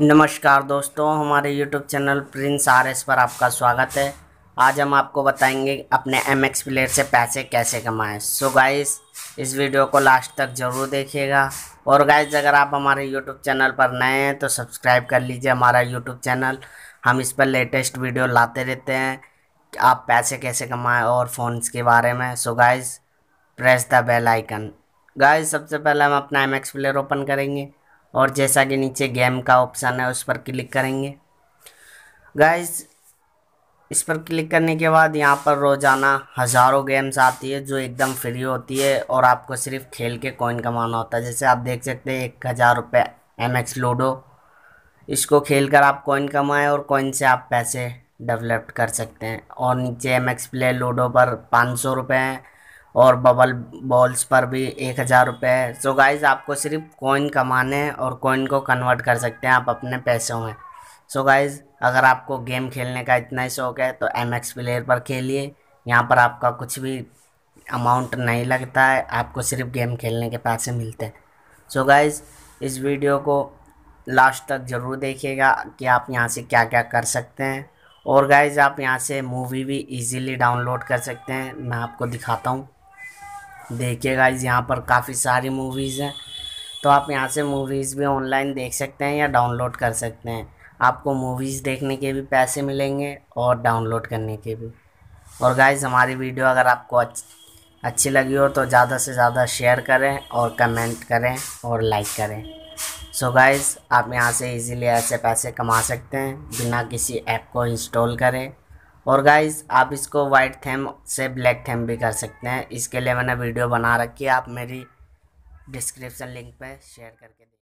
नमस्कार दोस्तों हमारे YouTube channel Prince R S पर आपका स्वागत है आज हम आपको बताएंगे अपने एम एक्स प्लेयर से पैसे कैसे कमाएं सो so गाइस इस वीडियो को लास्ट तक ज़रूर देखिएगा और गाइस अगर आप हमारे YouTube चैनल पर नए हैं तो सब्सक्राइब कर लीजिए हमारा YouTube चैनल हम इस पर लेटेस्ट वीडियो लाते रहते हैं आप पैसे कैसे कमाएं और फोन के बारे में so guys guys press the bell icon guys सबसे पहले हम अपना एम एक्स प्लेयर ओपन करेंगे और जैसा कि नीचे गेम का ऑप्शन है उस पर क्लिक करेंगे गाइस इस पर क्लिक करने के बाद यहाँ पर रोज़ाना हज़ारों गेम्स आती है जो एकदम फ्री होती है और आपको सिर्फ खेल के कॉइन कमाना होता है जैसे आप देख सकते हैं एक हज़ार रुपये एम एक्स लूडो इसको खेल कर आप कॉइन कमाएँ और कॉइन से आप पैसे डेवलप कर सकते हैं और नीचे एम एक्स प्ले लूडो पर पाँच सौ रुपये हैं और बबल बॉल्स पर भी एक हज़ार रुपये है सो गाइज़ आपको सिर्फ कॉइन कमाने और कॉइन को कन्वर्ट कर सकते हैं आप अपने पैसों में सो so गाइज़ अगर आपको गेम खेलने का इतना ही शौक है तो एम एक्स प्लेयर पर खेलिए यहाँ पर आपका कुछ भी अमाउंट नहीं लगता है आपको सिर्फ गेम खेलने के पैसे मिलते हैं सो गाइज़ इस वीडियो को लास्ट तक ज़रूर देखिएगा कि आप यहाँ से क्या क्या कर सकते हैं और गाइज़ आप यहाँ से मूवी भी इजीली डाउनलोड कर सकते हैं मैं आपको दिखाता हूँ देखिए गाइज यहाँ पर काफ़ी सारी मूवीज़ हैं तो आप यहाँ से मूवीज़ भी ऑनलाइन देख सकते हैं या डाउनलोड कर सकते हैं आपको मूवीज़ देखने के भी पैसे मिलेंगे और डाउनलोड करने के भी और गाइज हमारी वीडियो अगर आपको अच्छी लगी हो तो ज़्यादा से ज़्यादा शेयर करें और कमेंट करें और लाइक करें सो so गाइज़ आप यहाँ से इजीली ऐसे पैसे कमा सकते हैं बिना किसी ऐप को इंस्टॉल करें और गाइज आप इसको वाइट थेम से ब्लैक थेम भी कर सकते हैं इसके लिए मैंने वीडियो बना रखी है आप मेरी डिस्क्रिप्शन लिंक पे शेयर करके